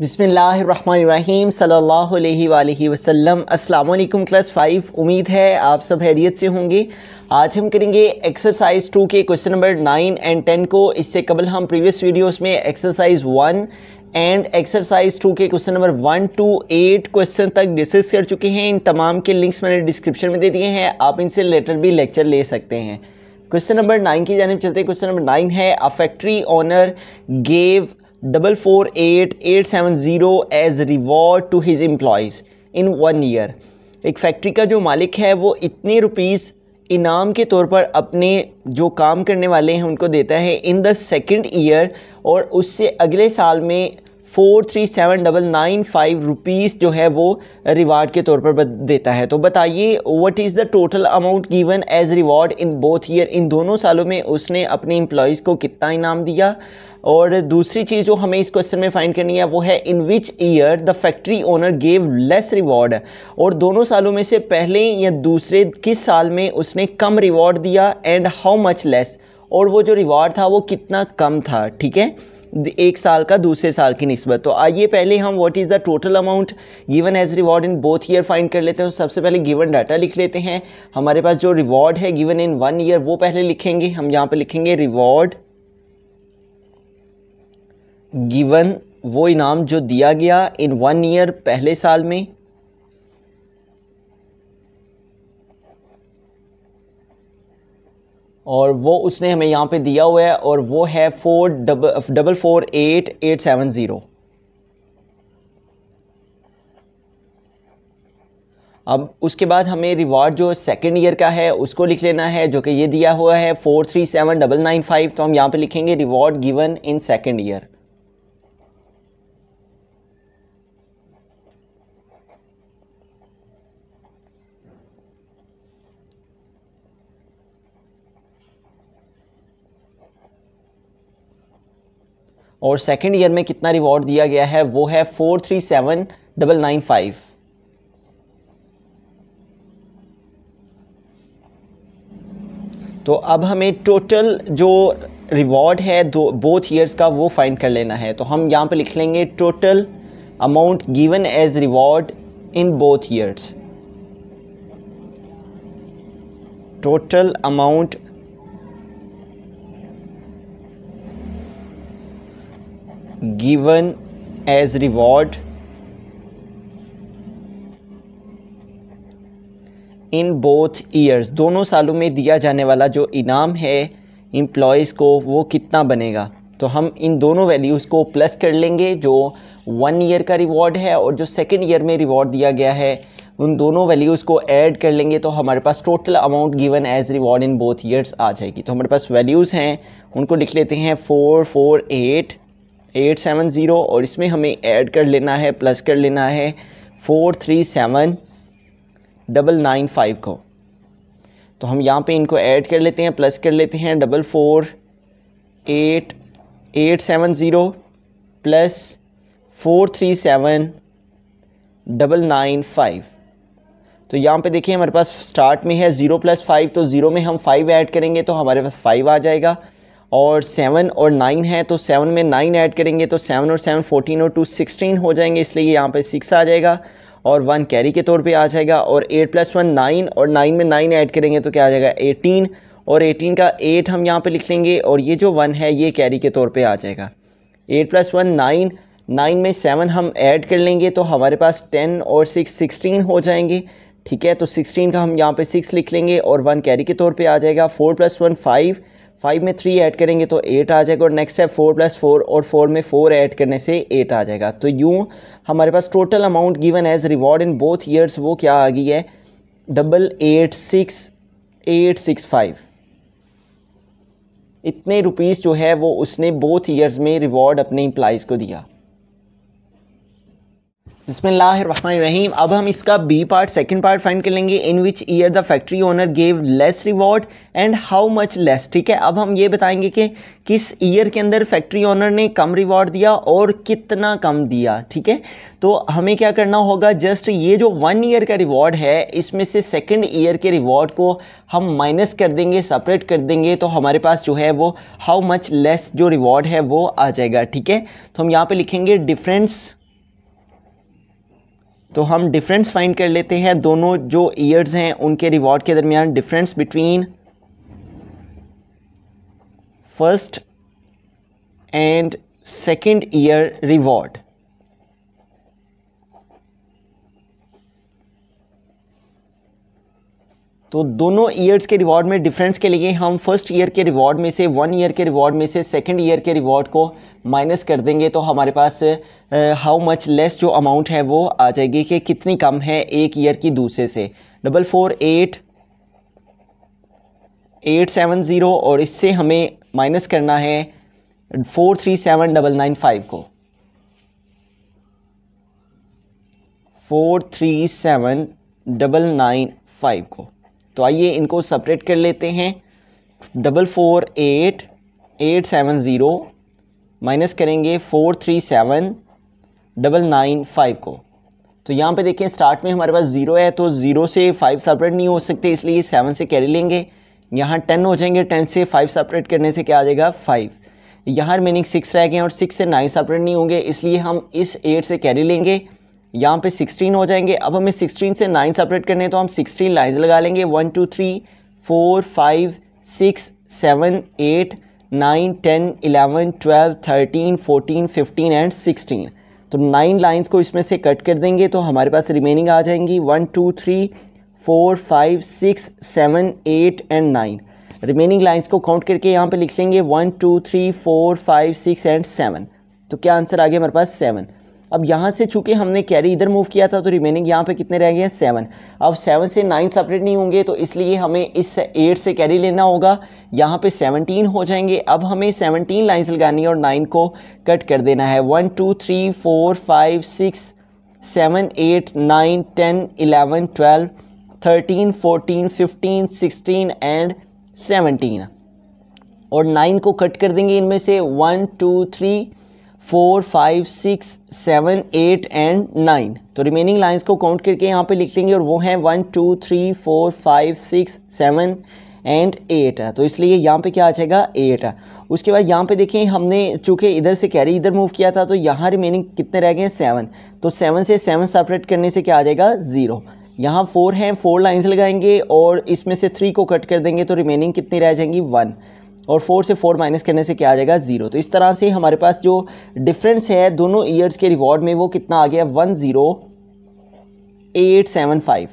बिसमीम सल्लल्लाहु अलैहि क्लास फ़ाइव उम्मीद है आप सब हैरियत से होंगे आज हम करेंगे एक्सरसाइज टू के question number nine and ten को इससे कबल हम प्रीवियस वीडियोस में exercise one and exercise two के question number one two eight question तक डिस्कस कर चुके हैं इन तमाम के लिंक्स मैंने डिस्क्रिप्शन में दे दिए हैं आप इनसे लेटर भी लेक्चर ले सकते हैं क्वेश्चन नंबर नाइन की जानब चलते क्वेश्चन नंबर नाइन है a factory owner gave double four eight eight seven zero as reward to his employees in one year एक फैक्ट्री का जो मालिक है वो इतने रुपीज़ इनाम के तौर पर अपने जो काम करने वाले हैं उनको देता है इन द सेकेंड ईयर और उससे अगले साल में four three seven double nine five rupees जो है वो रिवार्ड के तौर पर देता है तो बताइए what is the total amount given as reward in both year इन दोनों सालों में उसने अपने एम्प्लॉयज़ को कितना इनाम दिया और दूसरी चीज़ जो हमें इस क्वेश्चन में फाइंड करनी है वो है in which year the factory owner gave less reward और दोनों सालों में से पहले या दूसरे किस साल में उसने कम रिवॉर्ड दिया एंड हाउ मच लेस और वो जो रिवॉर्ड था वो कितना कम था ठीक है एक साल का दूसरे साल की नस्बत तो आइए पहले हम what is the total amount given as reward in both year find कर लेते हैं सबसे पहले गिवन डाटा लिख लेते हैं हमारे पास जो रिवॉर्ड है गिवन इन वन ईयर वो पहले लिखेंगे हम यहाँ पर लिखेंगे रिवॉर्ड गिवन वो इनाम जो दिया गया इन वन ईयर पहले साल में और वो उसने हमें यहाँ पे दिया हुआ है और वो है four double double four eight eight seven zero अब उसके बाद हमें रिवार्ड जो सेकंड ईयर का है उसको लिख लेना है जो कि ये दिया हुआ है four three seven double nine five तो हम यहाँ पे लिखेंगे reward given in second year और सेकेंड ईयर में कितना रिवॉर्ड दिया गया है वो है four three seven double nine five तो अब हमें टोटल जो रिवॉर्ड है दो बोथ ईयर्स का वो फाइंड कर लेना है तो हम यहाँ पे लिख लेंगे total amount given as reward in both years total amount given as reward in both years दोनों सालों में दिया जाने वाला जो इनाम है इम्प्लॉयज़ को वो कितना बनेगा तो हम इन दोनों वैल्यूज़ को प्लस कर लेंगे जो वन ईयर का रिवॉर्ड है और जो सेकेंड ईयर में रिवॉर्ड दिया गया है उन दोनों वैल्यूज़ को ऐड कर लेंगे तो हमारे पास total amount given as reward in both years आ जाएगी तो हमारे पास वैल्यूज़ हैं उनको लिख लेते हैं four four eight eight seven zero और इसमें हमें ऐड कर लेना है प्लस कर लेना है four three seven double nine five को तो हम यहाँ पे इनको ऐड कर लेते हैं प्लस कर लेते हैं double four eight eight seven zero plus four three seven double nine five तो यहाँ पे देखिए हमारे पास स्टार्ट में है ज़ीरो प्लस फाइव तो ज़ीरो में हम फाइव ऐड करेंगे तो हमारे पास फाइव आ जाएगा और सेवन और नाइन है तो सेवन में नाइन ऐड करेंगे तो सेवन और सेवन फोर्टीन और टू सिक्सटीन हो जाएंगे इसलिए यहाँ पे सिक्स आ जाएगा और वन कैरी के तौर पे आ जाएगा और एट प्लस वन नाइन और नाइन में नाइन ऐड करेंगे तो क्या आ जाएगा एटीन और एटीन का एट हम यहाँ पे लिख लेंगे और ये जो वन है ये कैरी के तौर पर आ जाएगा eight plus one nine nine में सेवन हम ऐड कर लेंगे तो हमारे पास टेन और सिक्स सिक्सटीन हो जाएंगे ठीक है तो सिक्सटीन का हम यहाँ पर सिक्स लिख लेंगे और वन कैरी के तौर पर आ जाएगा four plus one five five में थ्री ऐड करेंगे तो एट आ जाएगा और नेक्स्ट है फोर प्लस फोर और फोर में फोर ऐड करने से एट आ जाएगा तो यूँ हमारे पास total amount given as reward in both years वो क्या आ गई है double eight six eight six five इतने रुपीज़ जो है वो उसने बोथ ईयर्स में रिवॉर्ड अपने इम्प्लाइज़ को दिया बिसमीम अब हम इसका B part second part find कर लेंगे in which year the factory owner gave less reward and how much less ठीक है अब हम ये बताएंगे कि किस ईयर के अंदर फैक्ट्री ओनर ने कम रिवॉर्ड दिया और कितना कम दिया ठीक है तो हमें क्या करना होगा जस्ट ये जो वन ईयर का रिवॉर्ड है इसमें से सेकेंड ईयर के रिवॉर्ड को हम माइनस कर देंगे सेपरेट कर देंगे तो हमारे पास जो है वो हाउ मच लेस जो रिवॉर्ड है वो आ जाएगा ठीक है तो हम यहाँ पर लिखेंगे डिफरेंस तो हम डिफरेंस फाइंड कर लेते हैं दोनों जो ईयर्स हैं उनके रिवॉर्ड के दरमियान difference between first and second year reward तो दोनों ईयर्स के रिवॉर्ड में डिफरेंस के लिए हम फर्स्ट ईयर के रिवॉर्ड में से वन ईयर के रिवॉर्ड में से सेकंड ईयर के रिवॉर्ड को माइनस कर देंगे तो हमारे पास हाउ मच लेस जो अमाउंट है वो आ जाएगी कि कितनी कम है एक ईयर की दूसरे से double four eight eight seven zero और इससे हमें माइनस करना है four three seven double nine five को four three seven double nine five को तो आइए इनको सेपरेट कर लेते हैं double four eight eight seven zero minus करेंगे four three seven double nine five को तो यहाँ पे देखें स्टार्ट में हमारे पास ज़ीरो है तो ज़ीरो से फाइव सेपरेट नहीं हो सकते इसलिए सेवन से कैरी लेंगे यहाँ टेन हो जाएंगे टेन से फाइव सेपरेट करने से क्या आ जाएगा फाइव यहाँ रिमेनिंग सिक्स रह गए और सिक्स से नाइन सेपरेट नहीं होंगे इसलिए हम इस एट से कैरी लेंगे यहाँ पे 16 हो जाएंगे अब हमें 16 से 9 सेपरेट करने हैं तो हम 16 लाइन्स लगा लेंगे one two three four five six seven eight nine ten eleven twelve thirteen fourteen fifteen and sixteen तो नाइन लाइन्स को इसमें से कट कर देंगे तो हमारे पास रिमेनिंग आ जाएंगी one two three four five six seven eight and nine remaining lines को काउंट करके यहाँ पे लिख लेंगे one two three four five six and seven तो क्या आंसर आ गया हमारे पास सेवन अब यहाँ से चूंकि हमने कैरी इधर मूव किया था तो रिमेनिंग यहाँ पे कितने रह गए हैं सेवन अब सेवन से नाइन सेपरेट नहीं होंगे तो इसलिए हमें इस एट से कैरी लेना होगा यहाँ पे सेवनटीन हो जाएंगे अब हमें सेवनटीन लाइन्स लगानी है और नाइन को कट कर देना है one two three four five six seven eight nine ten eleven twelve thirteen fourteen fifteen sixteen and seventeen और नाइन को कट कर देंगे इनमें से one two three four five six seven eight and nine तो रिमेनिंग लाइंस को count करके यहाँ पे लिख लेंगे और वो हैं one two three four five six seven and eight है तो इसलिए यहाँ पे क्या आ जाएगा एट है उसके बाद यहाँ पे देखें हमने चूँकि इधर से कैरी इधर मूव किया था तो यहाँ रिमेनिंग कितने रह गए हैं सेवन तो सेवन से सेवन सेपरेट करने से क्या आ जाएगा ज़ीरो यहाँ फोर हैं फोर लाइन्स लगाएंगे और इसमें से थ्री को कट कर देंगे तो रिमेनिंग कितनी रह जाएंगी वन और फोर से फोर माइनस करने से क्या आ जाएगा ज़ीरो तो इस तरह से हमारे पास जो डिफरेंस है दोनों ईयर्स के रिवॉर्ड में वो कितना आ गया one zero eight seven five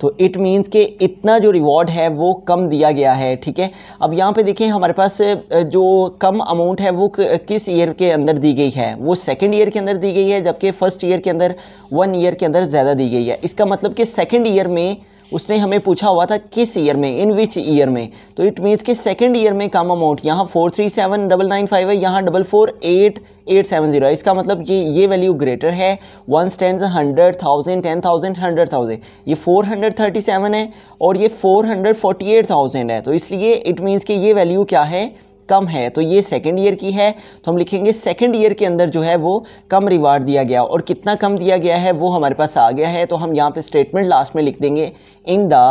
तो इट मीन्स के इतना जो रिवॉर्ड है वो कम दिया गया है ठीक है अब यहाँ पे देखें हमारे पास जो कम अमाउंट है वो किस ईयर के अंदर दी गई है वो सेकंड ईयर के अंदर दी गई है जबकि फ़र्स्ट ईयर के अंदर वन ईयर के अंदर ज़्यादा दी गई है इसका मतलब कि सेकंड ईयर में उसने हमें पूछा हुआ था किस ईयर में इन विच ईयर में तो इट मीन्स कि सेकेंड ईयर में कम अमाउंट यहाँ four three seven double nine five है यहाँ double four eight eight seven zero इसका मतलब ये ये वैल्यू ग्रेटर है one tens hundred thousand ten thousand hundred thousand ये फोर हंड्रेड थर्टी सेवन है और ये four hundred forty eight thousand है तो इसलिए इट मीन्स कि ये वैल्यू क्या है कम है तो ये सेकेंड ईयर की है तो हम लिखेंगे सेकेंड ईयर के अंदर जो है वो कम रिवार्ड दिया गया और कितना कम दिया गया है वो हमारे पास आ गया है तो हम यहाँ पे स्टेटमेंट लास्ट में लिख देंगे in the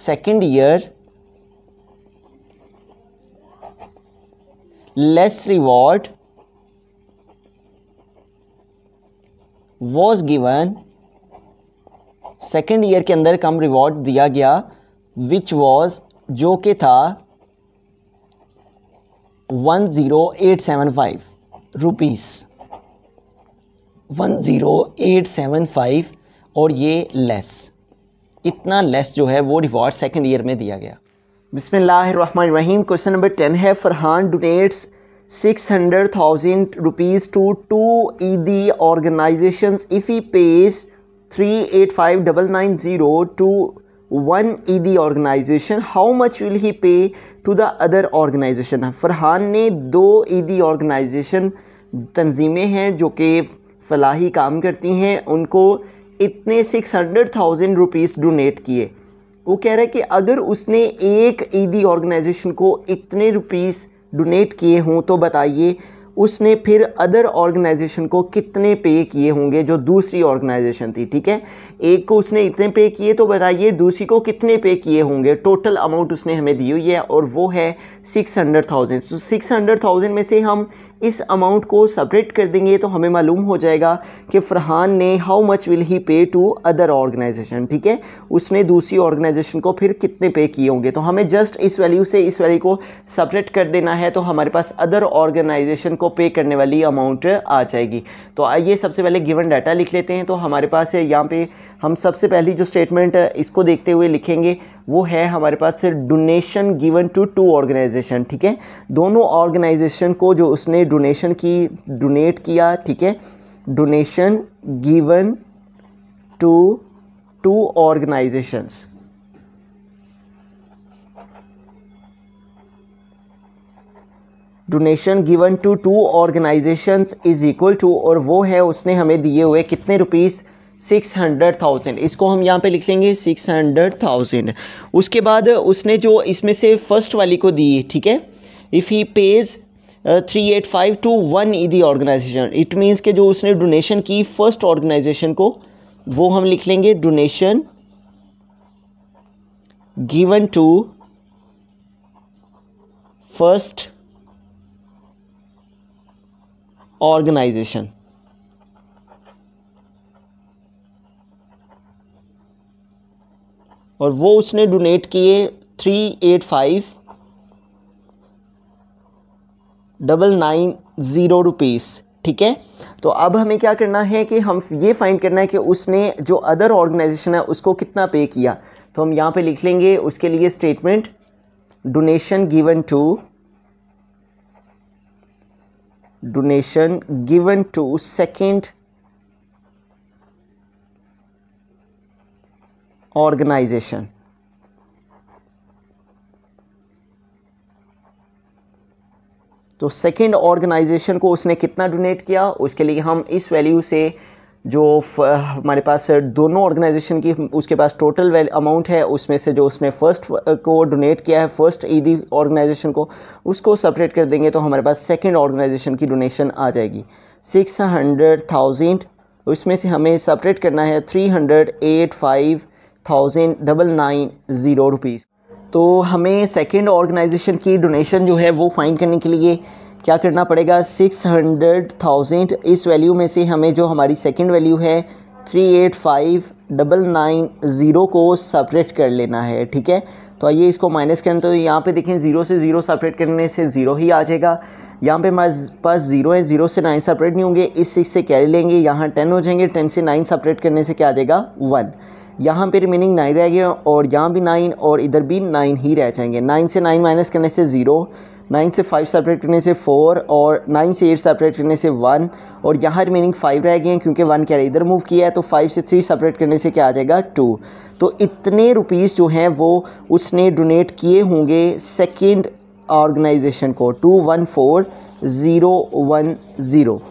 second year less reward was given second year के अंदर कम रिवॉर्ड दिया गया विच वॉज जो कि था one zero eight seven five rupees one zero eight seven five और ये लेस इतना लेस जो है वो रिवॉर्ड सेकंड ईयर में दिया गया बिसमीम क्वेश्चन नंबर टेन है Farhan donates six hundred thousand rupees to two uh the organization if he pays three eight five double nine zero to one uh the organization how much will he pay to the other organization Farhan ने दो ईदी e organisation तंजीमें हैं जो कि फलाही काम करती हैं उनको इतने six hundred thousand rupees donate किए वो कह रहा है कि अगर उसने एक ईदी e ऑर्गेनाइजेशन को इतने रुपीज़ डोनेट किए हों तो बताइए उसने फिर अदर ऑर्गेनाइजेशन को कितने पे किए होंगे जो दूसरी ऑर्गेनाइजेशन थी ठीक है एक को उसने इतने पे किए तो बताइए दूसरी को कितने पे किए होंगे टोटल अमाउंट उसने हमें दी हुई है और वो है सिक्स हंड्रेड थाउजेंड तो सिक्स हंड्रेड थाउजेंड में से हम इस अमाउंट को सपरेट कर देंगे तो हमें मालूम हो जाएगा कि फ़रहान ने how much will he pay to other organisation ठीक है उसने दूसरी ऑर्गेनाइजेशन को फिर कितने पे किए होंगे तो हमें जस्ट इस वैल्यू से इस वैल्यू को सपरेट कर देना है तो हमारे पास अदर ऑर्गेनाइजेशन को पे करने वाली अमाउंट आ जाएगी तो आइए सबसे पहले गिवन डाटा लिख लेते हैं तो हमारे पास यहाँ पे हम सबसे पहली जो स्टेटमेंट इसको देखते हुए लिखेंगे वो है हमारे पास donation given to two organization ठीक है दोनों ऑर्गेनाइजेशन को जो उसने डोनेशन की डोनेट किया ठीक है donation given to two organizations donation given to two organizations is equal to और वो है उसने हमें दिए हुए कितने रुपीज सिक्स हंड्रेड थाउजेंड इसको हम यहाँ पे लिख लेंगे सिक्स हंड्रेड थाउजेंड उसके बाद उसने जो इसमें से फर्स्ट वाली को दी ठीक है if he pays three eight five to one uh the organization it means के जो उसने डोनेशन की फर्स्ट ऑर्गेनाइजेशन को वो हम लिख लेंगे donation given to first organization और वो उसने डोनेट किए three eight five double nine zero rupees ठीक है तो अब हमें क्या करना है कि हम ये फाइंड करना है कि उसने जो अदर ऑर्गेनाइजेशन है उसको कितना पे किया तो हम यहाँ पे लिख लेंगे उसके लिए statement donation given to donation given to second organization तो सेकंड ऑर्गेनाइजेशन को उसने कितना डोनेट किया उसके लिए हम इस वैल्यू से जो हमारे पास दोनों ऑर्गेनाइजेशन की उसके पास टोटल अमाउंट है उसमें से जो उसने फर्स्ट को डोनेट किया है फर्स्ट ईदी ऑर्गेनाइजेशन को उसको सेपरेट कर देंगे तो हमारे पास सेकंड ऑर्गेनाइजेशन की डोनेशन आ जाएगी सिक्स हंड्रेड थाउजेंड उसमें से हमें सेपरेट करना है three hundred eight five thousand double nine zero rupees तो हमें सेकेंड ऑर्गेनाइजेशन की डोनेशन जो है वो फाइंड करने के लिए क्या करना पड़ेगा सिक्स हंड्रेड थाउजेंड इस वैल्यू में से हमें जो हमारी सेकेंड वैल्यू है three eight five double nine zero को सेपरेट कर लेना है ठीक है तो आइए इसको माइनस करें तो यहाँ पे देखें ज़ीरो से ज़ीरो सपरेट करने से ज़ीरो ही आ जाएगा यहाँ पे हमारे पास ज़ीरो है ज़ीरो से नाइन सेपरेट नहीं होंगे इस सिक्स से कैरी लेंगे यहाँ टेन हो जाएंगे टेन से नाइन सेपरेट करने से क्या आ जाएगा वन यहाँ पर रिमेनिंग नाइन रह गए और यहाँ भी नाइन और इधर भी नाइन ही रह जाएंगे नाइन से नाइन माइनस करने से ज़ीरो नाइन से फाइव सेपरेट करने से फ़ोर और नाइन से एट सेपरेट करने से वन और यहाँ रिमेनिंग फाइव रह गए हैं क्योंकि वन क्या इधर मूव किया है तो फाइव से थ्री सेपरेट करने से क्या आ जाएगा टू तो इतने रुपीज़ जो हैं वो उसने डोनेट किए होंगे सेकेंड ऑर्गेनाइजेशन को two one four zero one zero